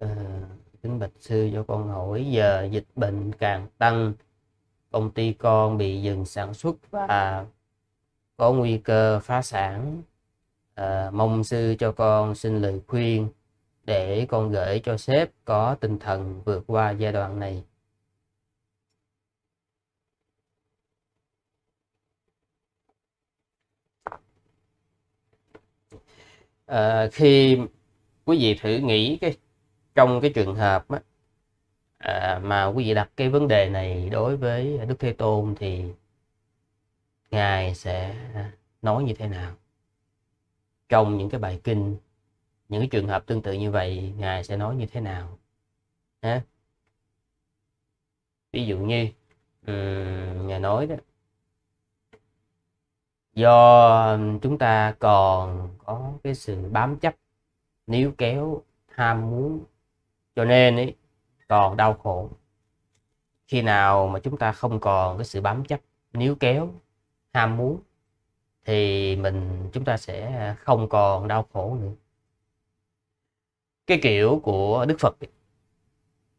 Ờ, kính bạch sư cho con hỏi giờ dịch bệnh càng tăng công ty con bị dừng sản xuất và có nguy cơ phá sản à, mong sư cho con xin lời khuyên để con gửi cho sếp có tinh thần vượt qua giai đoạn này à, khi quý vị thử nghĩ cái trong cái trường hợp á, à, mà quý vị đặt cái vấn đề này đối với Đức Thế Tôn thì Ngài sẽ nói như thế nào? Trong những cái bài kinh, những cái trường hợp tương tự như vậy, Ngài sẽ nói như thế nào? Ha? Ví dụ như um, Ngài nói đó do chúng ta còn có cái sự bám chấp níu kéo ham muốn cho nên ấy, còn đau khổ khi nào mà chúng ta không còn cái sự bám chấp níu kéo ham muốn thì mình chúng ta sẽ không còn đau khổ nữa cái kiểu của đức phật ấy,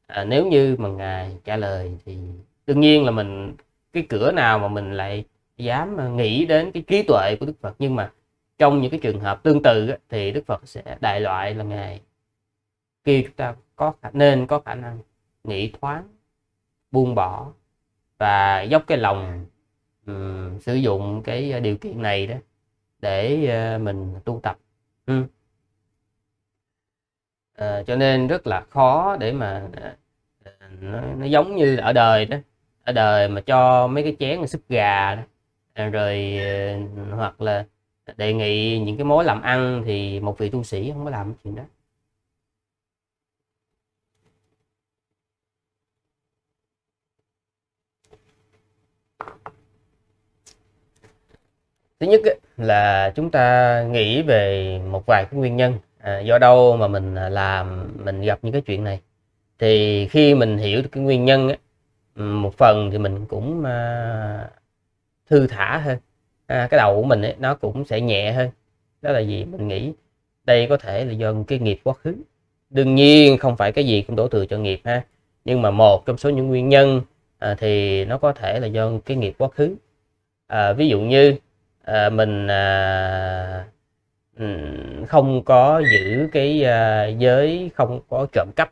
à, nếu như mà ngài trả lời thì đương nhiên là mình cái cửa nào mà mình lại dám nghĩ đến cái trí tuệ của đức phật nhưng mà trong những cái trường hợp tương tự thì đức phật sẽ đại loại là ngài kêu chúng ta có khả, nên có khả năng nghĩ thoáng buông bỏ và dốc cái lòng um, sử dụng cái điều kiện này đó để uh, mình tu tập ừ. à, cho nên rất là khó để mà ờ, nó, nó giống như ở đời đó ở đời mà cho mấy cái chén súp gà đó. rồi hoặc là đề nghị những cái mối làm ăn thì một vị tu sĩ không có làm chuyện đó thứ nhất là chúng ta nghĩ về một vài cái nguyên nhân à, do đâu mà mình à, làm mình gặp những cái chuyện này thì khi mình hiểu được cái nguyên nhân một phần thì mình cũng à, thư thả hơn à, cái đầu của mình ấy, nó cũng sẽ nhẹ hơn đó là gì mình nghĩ đây có thể là do cái nghiệp quá khứ đương nhiên không phải cái gì cũng đổ thừa cho nghiệp ha nhưng mà một trong số những nguyên nhân à, thì nó có thể là do cái nghiệp quá khứ à, ví dụ như à, mình à, không có giữ cái à, giới không có trộm cắp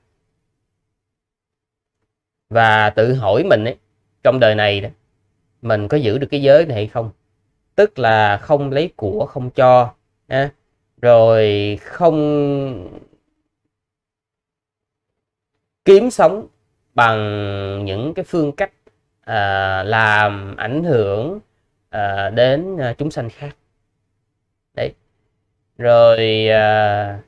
và tự hỏi mình ấy, trong đời này đó mình có giữ được cái giới này hay không tức là không lấy của không cho ha? rồi không kiếm sống bằng những cái phương cách à, làm ảnh hưởng à, đến à, chúng sanh khác đấy rồi à,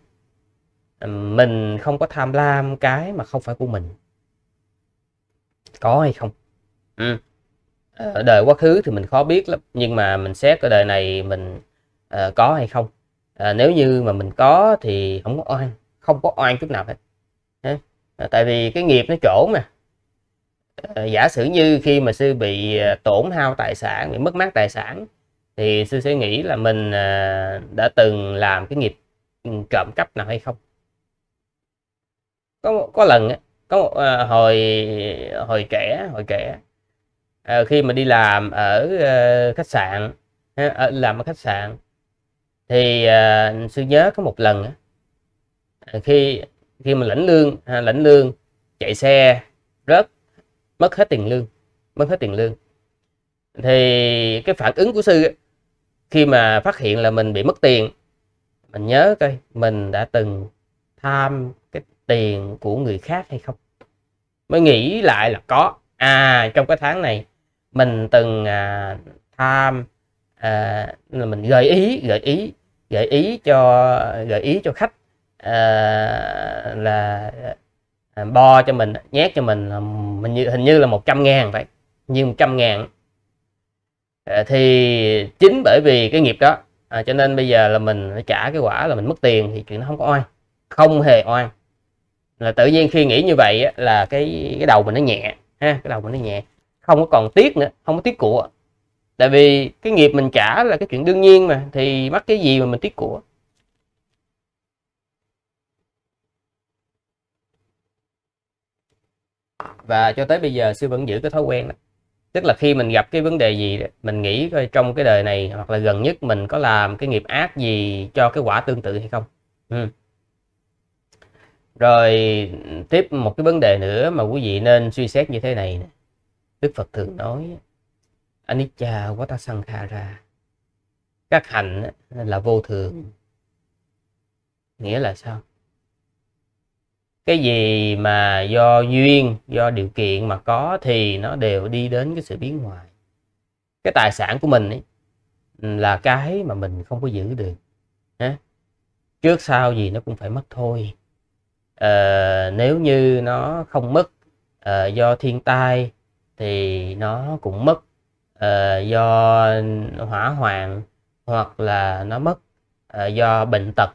mình không có tham lam cái mà không phải của mình có hay không ừ. Ờ. ở đời quá khứ thì mình khó biết lắm nhưng mà mình xét ở đời này mình à, có hay không à, nếu như mà mình có thì không có oan không có oan chút nào hết à, tại vì cái nghiệp nó chỗ mà Ờ, giả sử như khi mà sư bị ờ, tổn hao tài sản bị mất mát tài sản thì sư sẽ nghĩ là mình ờ, đã từng làm cái nghiệp ừ, trộm cắp nào hay không có có lần có một, hồi hồi trẻ hồi trẻ khi mà đi làm ở khách sạn làm ở khách sạn thì sư nhớ có một lần khi khi mà lãnh lương lãnh lương chạy xe rớt mất hết tiền lương mất hết tiền lương thì cái phản ứng của sư ấy, khi mà phát hiện là mình bị mất tiền mình nhớ coi mình đã từng tham cái tiền của người khác hay không mới nghĩ lại là có à trong cái tháng này mình từng à, tham à, là mình gợi ý gợi ý gợi ý cho gợi ý cho khách à, là À, bo cho mình nhét cho mình là mình như hình như là 100 ngàn vậy như 100 ngàn à, thì chính bởi vì cái nghiệp đó à, cho nên bây giờ là mình trả cái quả là mình mất tiền thì chuyện nó không có oan không hề oan là tự nhiên khi nghĩ như vậy á, là cái cái đầu mình nó nhẹ ha cái đầu mình nó nhẹ không có còn tiếc nữa không có tiếc của tại vì cái nghiệp mình trả là cái chuyện đương nhiên mà thì mắc cái gì mà mình tiếc của và cho tới bây giờ sư vẫn giữ cái thói quen đó tức là khi mình gặp cái vấn đề gì mình nghĩ coi trong cái đời này hoặc là gần nhất mình có làm cái nghiệp ác gì cho cái quả tương tự hay không ừ. rồi tiếp một cái vấn đề nữa mà quý vị nên suy xét như thế này đức phật thường nói anicca vata ra các hành là vô thường nghĩa là sao cái gì mà do duyên do điều kiện mà có thì nó đều đi đến cái sự biến hoại cái tài sản của mình ấy, ừ, là cái mà mình không có giữ được ha? trước sau gì nó cũng phải mất thôi à, nếu như nó không mất à, do thiên tai thì nó cũng mất à, do hỏa hoạn hoặc là nó mất à, do bệnh tật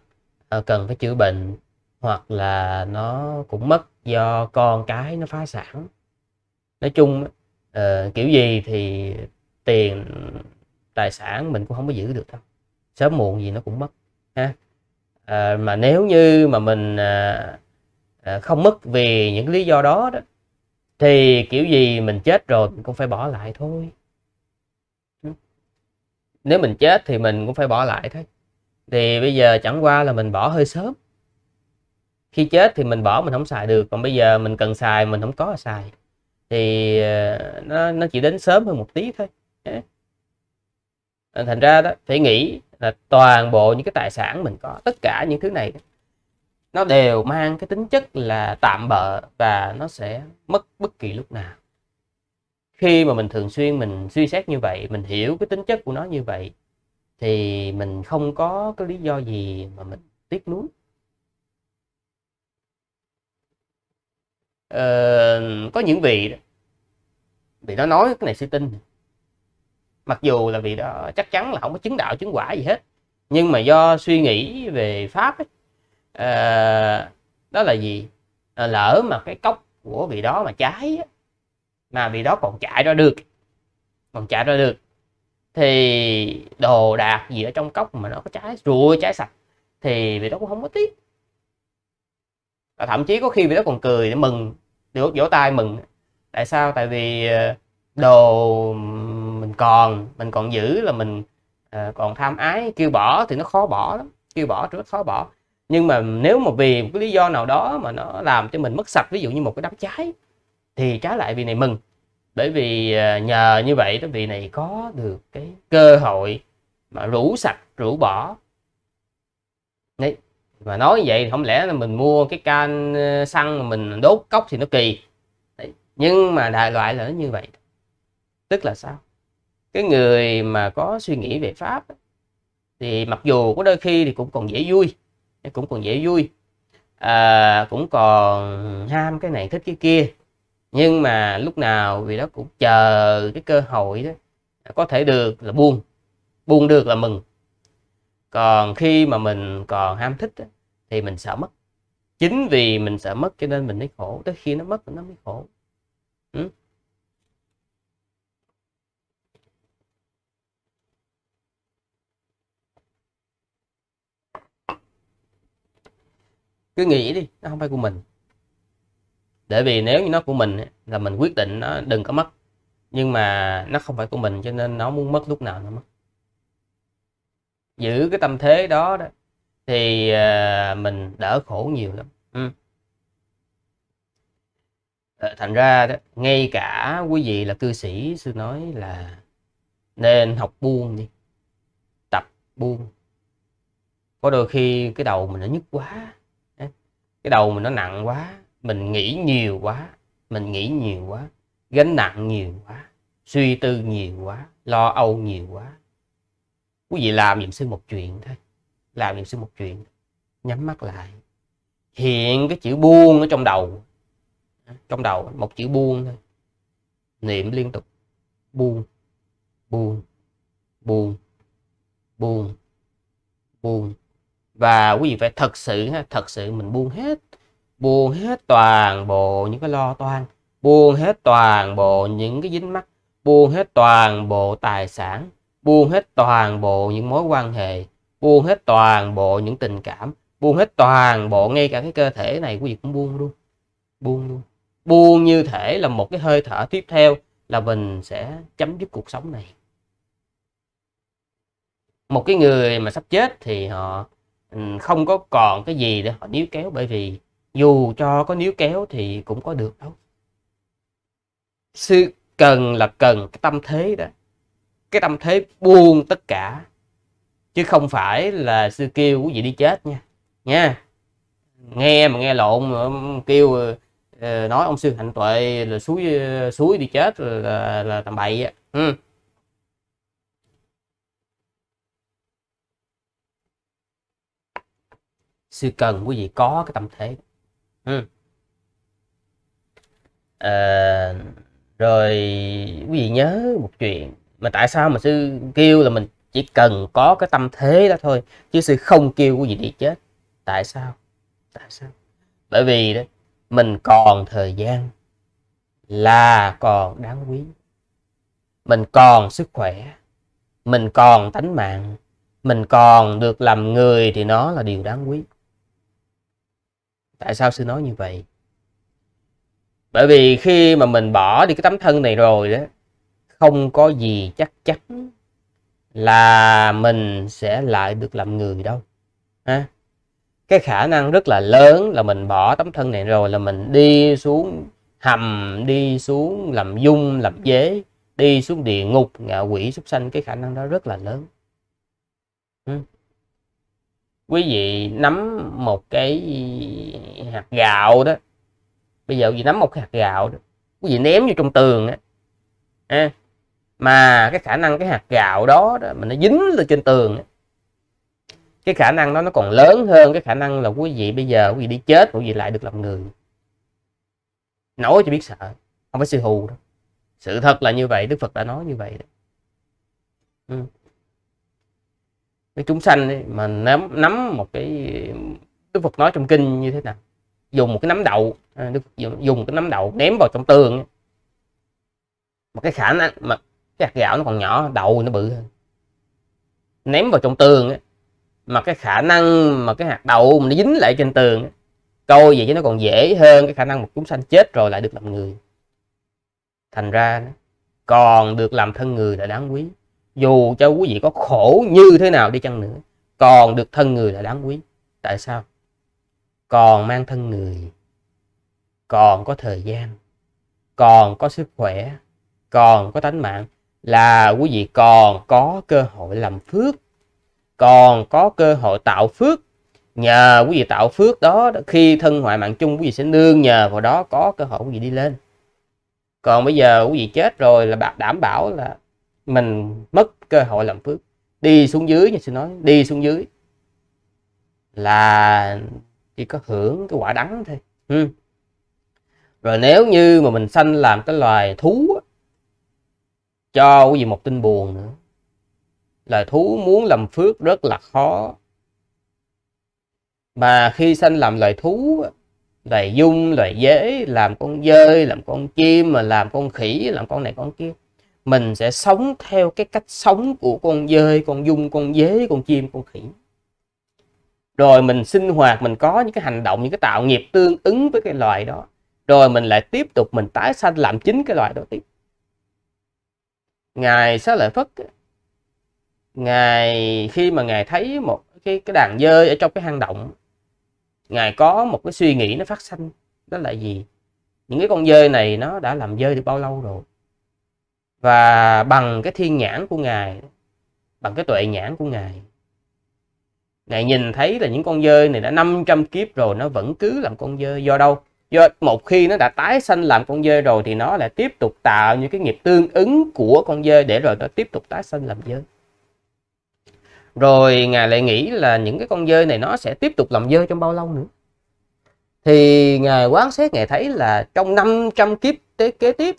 à, cần phải chữa bệnh hoặc là nó cũng mất do con cái nó phá sản nói chung uh, kiểu gì thì tiền tài sản mình cũng không có giữ được đâu sớm muộn gì nó cũng mất ha uh, mà nếu như mà mình uh, uh, không mất vì những lý do đó đó thì kiểu gì mình chết rồi mình cũng phải bỏ lại thôi nếu mình chết thì mình cũng phải bỏ lại thôi thì bây giờ chẳng qua là mình bỏ hơi sớm khi chết thì mình bỏ mình không xài được còn bây giờ mình cần xài mình không có xài thì ờ, nó nó chỉ đến sớm hơn một tí thôi ờ, thành ra đó phải nghĩ là toàn bộ những cái tài sản mình có tất cả những thứ này nó đều mang cái tính chất là tạm bợ và nó sẽ mất bất kỳ lúc nào khi mà mình thường xuyên mình suy xét như vậy mình hiểu cái tính chất của nó như vậy thì mình không có cái lý do gì mà mình tiếc nuối uh, có những vị vị đó nói cái này sư tinh mặc dù là vị đó chắc chắn là không có chứng đạo chứng quả gì hết nhưng mà do suy nghĩ về pháp ấy, uh, đó là gì à, lỡ mà cái cốc của vị đó mà cháy ấy, mà vị đó còn chạy ra được còn chạy ra được thì đồ đạc gì ở trong cốc mà nó có trái rùa trái sạch thì vị đó cũng không có tiếc và thậm chí có khi vì đó còn cười để mừng được vỗ tay mừng tại sao tại vì ờ, đồ mình còn mình còn giữ là mình ờ, còn tham ái kêu bỏ thì nó khó bỏ lắm kêu bỏ rất khó bỏ nhưng mà nếu mà vì một cái lý do nào đó mà nó làm cho mình mất sạch ví dụ như một cái đám cháy thì trái lại vì này mừng bởi vì ờ, nhờ như vậy đó vị này có được cái cơ hội mà rủ sạch rủ bỏ mà nói vậy thì không lẽ là mình mua cái can ờ, xăng mà mình đốt cốc thì nó kỳ Đấy. nhưng mà đại loại là nó như vậy tức là sao cái người mà có suy nghĩ về pháp thì mặc dù có đôi khi thì cũng còn dễ vui cũng còn dễ vui à, cũng còn ham cái này thích cái kia nhưng mà lúc nào vì đó cũng chờ cái cơ hội đó có thể được là buông buông được là mừng còn khi mà mình còn ham thích thì mình sợ mất chính vì mình sợ mất cho nên mình mới khổ tới khi nó mất nó mới khổ ừ. cứ nghĩ đi nó không phải của mình để vì nếu như nó của mình là mình quyết định nó đừng có mất nhưng mà nó không phải của mình cho nên nó muốn mất lúc nào nó mất giữ cái tâm thế đó đó thì à, mình đỡ khổ nhiều lắm ừ. Ờ, thành ra đó, ngay cả quý vị là cư sĩ sư nói là nên học buông đi tập buông có đôi khi cái đầu mình nó nhức quá cái đầu mình nó nặng quá mình nghĩ nhiều quá mình nghĩ nhiều quá gánh nặng nhiều quá suy tư nhiều quá lo âu nhiều quá quý vị làm niệm sư một chuyện thôi làm niệm sư một chuyện nhắm mắt lại hiện cái chữ buông ở trong đầu trong đầu một chữ buông thôi niệm liên tục buông buông buông buông buông và quý vị phải thật sự thật sự mình buông hết buông hết toàn bộ những cái lo toan buông hết toàn bộ những cái dính mắt buông hết toàn bộ tài sản buông hết toàn bộ những mối quan hệ buông hết toàn bộ những tình cảm buông hết toàn bộ ngay cả cái cơ thể này của vị cũng buông luôn buông luôn buông như thể là một cái hơi thở tiếp theo là mình sẽ chấm dứt cuộc sống này một cái người mà sắp chết thì họ ừ, không có còn cái gì để họ níu kéo bởi vì dù cho có níu kéo thì cũng có được đâu sự cần là cần cái tâm thế đó cái tâm thế buông tất cả chứ không phải là sư kêu quý vị đi chết nha nha nghe mà nghe lộn kêu ờ, nói ông sư hạnh tuệ là suối ờ, suối đi chết là là, là tầm bậy á ừ. sư cần quý vị có cái tâm thế ừ. à, rồi quý vị nhớ một chuyện mà tại sao mà sư kêu là mình chỉ cần có cái tâm thế đó thôi chứ sư không kêu cái gì đi chết tại sao tại sao bởi vì đó mình còn thời gian là còn đáng quý mình còn sức khỏe mình còn tánh mạng mình còn được làm người thì nó là điều đáng quý tại sao sư nói như vậy bởi vì khi mà mình bỏ đi cái tấm thân này rồi đó không có gì chắc chắn là mình sẽ lại được làm người đâu ha cái khả năng rất là lớn là mình bỏ tấm thân này rồi là mình đi xuống hầm đi xuống làm dung làm dế đi xuống địa ngục ngạ quỷ súc sanh cái khả năng đó rất là lớn ừ. quý vị nắm một cái hạt gạo đó bây giờ quý vị nắm một cái hạt gạo đó quý vị ném vô trong tường á mà cái khả năng cái hạt gạo đó, đó mà nó dính lên trên tường cái khả năng đó nó còn lớn hơn cái khả năng là quý vị bây giờ quý vị đi chết quý vị lại được làm người nói cho biết sợ không phải sư hù đâu sự thật là như vậy đức phật đã nói như vậy đó ừ. cái chúng sanh ấy, mà nắm nắm một cái đức phật nói trong kinh như thế nào dùng một cái nắm đậu à, dùng, một cái nắm đậu ném vào trong tường ấy. một cái khả năng mà cái hạt gạo nó còn nhỏ đậu nó bự hơn ném vào trong tường á mà cái khả năng mà cái hạt đậu mà nó dính lại trên tường á, trôi vậy chứ nó còn dễ hơn cái khả năng một chúng sanh chết rồi lại được làm người thành ra còn được làm thân người là đáng quý dù cho quý vị có khổ như thế nào đi chăng nữa còn được thân người là đáng quý tại sao còn mang thân người còn có thời gian còn có sức khỏe còn có tánh mạng là quý vị còn có cơ hội làm phước còn có cơ hội tạo phước nhờ quý vị tạo phước đó khi thân hoại mạng chung quý vị sẽ nương nhờ vào đó có cơ hội quý vị đi lên còn bây giờ quý vị chết rồi là đảm bảo là mình mất cơ hội làm phước đi xuống dưới như sư nói đi xuống dưới là chỉ có hưởng cái quả đắng thôi ừ. rồi nếu như mà mình sanh làm cái loài thú cho quý vị một tin buồn nữa là thú muốn làm phước rất là khó mà khi sanh làm loài thú loài dung loài dế làm con dơi làm con chim mà làm con khỉ làm con này con kia mình sẽ sống theo cái cách sống của con dơi con dung con dế con chim con khỉ rồi mình sinh hoạt mình có những cái hành động những cái tạo nghiệp tương ứng với cái loài đó rồi mình lại tiếp tục mình tái sanh làm chính cái loài đó tiếp ngài xá lợi phất ngài khi mà ngài thấy một cái cái đàn dơi ở trong cái hang động ngài có một cái suy nghĩ nó phát sinh đó là gì những cái con dơi này nó đã làm dơi được bao lâu rồi và bằng cái thiên nhãn của ngài bằng cái tuệ nhãn của ngài ngài nhìn thấy là những con dơi này đã 500 kiếp rồi nó vẫn cứ làm con dơi do đâu do một khi nó đã tái sanh làm con dê rồi thì nó lại tiếp tục tạo những cái nghiệp tương ứng của con dê để rồi nó tiếp tục tái sanh làm dê rồi ngài lại nghĩ là những cái con dê này nó sẽ tiếp tục làm dơi trong bao lâu nữa thì ngài quán xét ngài thấy là trong 500 kiếp tới kế tiếp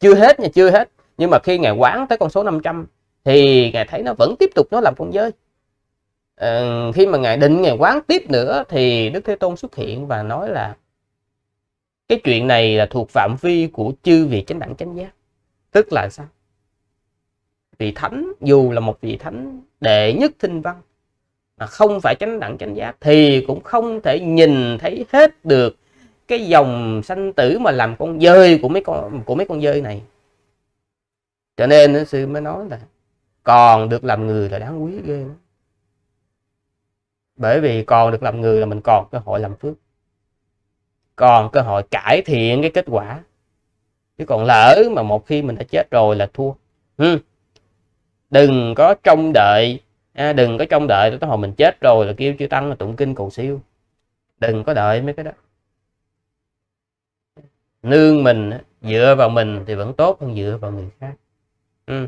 chưa hết nha chưa hết nhưng mà khi ngài quán tới con số 500 thì ngài thấy nó vẫn tiếp tục nó làm con dơi Ờ, khi mà ngài định ngài quán tiếp nữa thì đức thế tôn xuất hiện và nói là cái chuyện này là thuộc phạm vi của chư vị chánh đẳng chánh giác tức là sao vị thánh dù là một vị thánh đệ nhất thinh văn mà không phải chánh đẳng chánh giác thì cũng không thể nhìn thấy hết được cái dòng sanh tử mà làm con dơi của mấy con của mấy con dơi này cho nên sư mới nói là còn được làm người là đáng quý ghê lắm bởi vì còn được làm người là mình còn cơ hội làm phước còn cơ hội cải thiện cái kết quả chứ còn lỡ mà một khi mình đã chết rồi là thua ừ. đừng có trông đợi à, đừng có trông đợi tới hồi mình chết rồi là kêu chưa tăng là tụng kinh cầu siêu đừng có đợi mấy cái đó nương mình dựa vào mình thì vẫn tốt hơn dựa vào người khác ừ.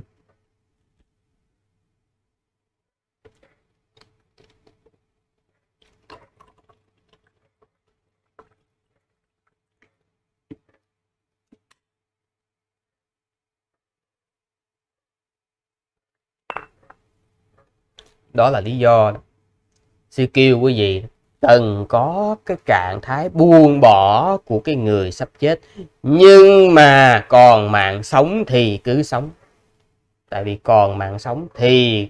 đó là lý do sư kêu quý vị từng có cái trạng thái buông bỏ của cái người sắp chết nhưng mà còn mạng sống thì cứ sống tại vì còn mạng sống thì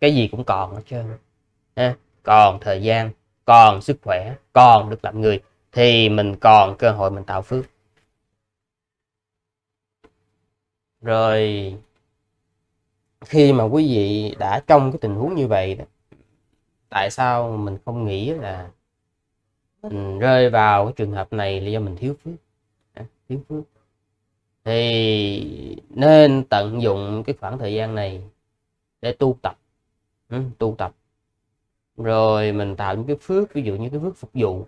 cái gì cũng còn hết trơn ha? còn thời gian còn sức khỏe còn được làm người thì mình còn cơ hội mình tạo phước rồi khi mà quý vị đã trong cái tình huống như vậy đó tại sao mình không nghĩ là mình rơi vào cái trường hợp này là do mình thiếu phước à, thiếu phước thì nên tận dụng cái khoảng thời gian này để tu tập ừ, tu tập rồi mình tạo những cái phước ví dụ như cái phước phục vụ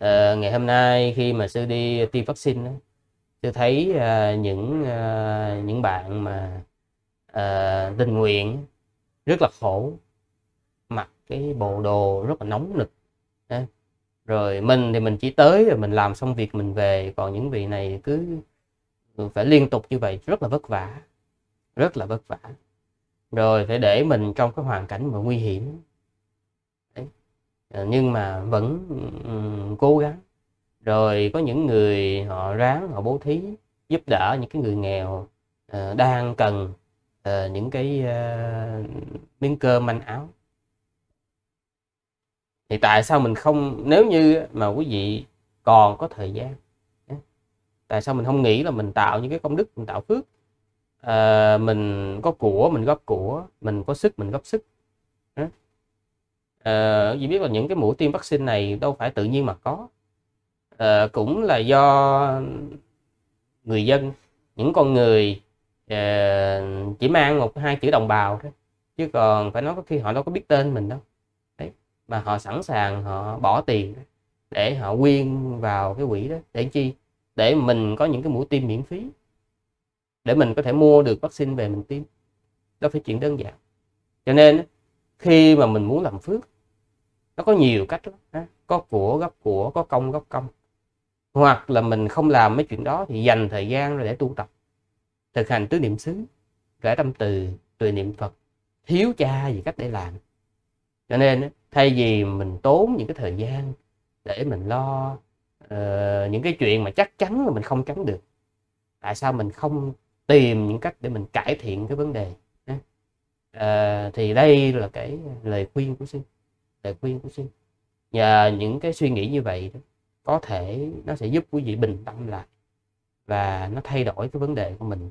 à, ngày hôm nay khi mà sư đi tiêm vaccine đó, tôi thấy à, những à, những bạn mà Ờ, tình nguyện rất là khổ mặc cái bộ đồ rất là nóng nực Đấy. rồi mình thì mình chỉ tới rồi mình làm xong việc mình về còn những vị này cứ phải liên tục như vậy rất là vất vả rất là vất vả rồi phải để mình trong cái hoàn cảnh mà nguy hiểm Đấy. Ờ, nhưng mà vẫn cố gắng rồi có những người họ ráng họ bố thí giúp đỡ những cái người nghèo ờ, đang cần uh, những cái uh, miếng cơm manh áo thì tại sao mình không nếu như mà quý vị còn có thời gian tại sao mình không nghĩ là mình tạo những cái công đức mình tạo phước à, mình có của mình góp của mình có sức mình góp sức à, vì biết là những cái mũi tiêm vaccine này đâu phải tự nhiên mà có à, cũng là do người dân những con người chỉ mang một hai chữ đồng bào thôi chứ còn phải nói có khi họ đâu có biết tên mình đâu đấy mà họ sẵn sàng họ bỏ tiền để họ quyên vào cái quỹ đó để chi để mình có những cái mũi tiêm miễn phí để mình có thể mua được vaccine về mình tiêm đó phải chuyện đơn giản cho nên khi mà mình muốn làm phước nó có nhiều cách lắm có của gấp của có công gấp công hoặc là mình không làm mấy chuyện đó thì dành thời gian để tu tập thực hành tứ niệm xứ rẽ tâm từ tùy niệm phật thiếu cha gì cách để làm cho nên thay vì mình tốn những cái thời gian để mình lo uh, những cái chuyện mà chắc chắn là mình không tránh được tại sao mình không tìm những cách để mình cải thiện cái vấn đề uh, thì đây là cái lời khuyên của sinh lời khuyên của sinh nhờ những cái suy nghĩ như vậy đó, có thể nó sẽ giúp quý vị bình tâm lại và nó thay đổi cái vấn đề của mình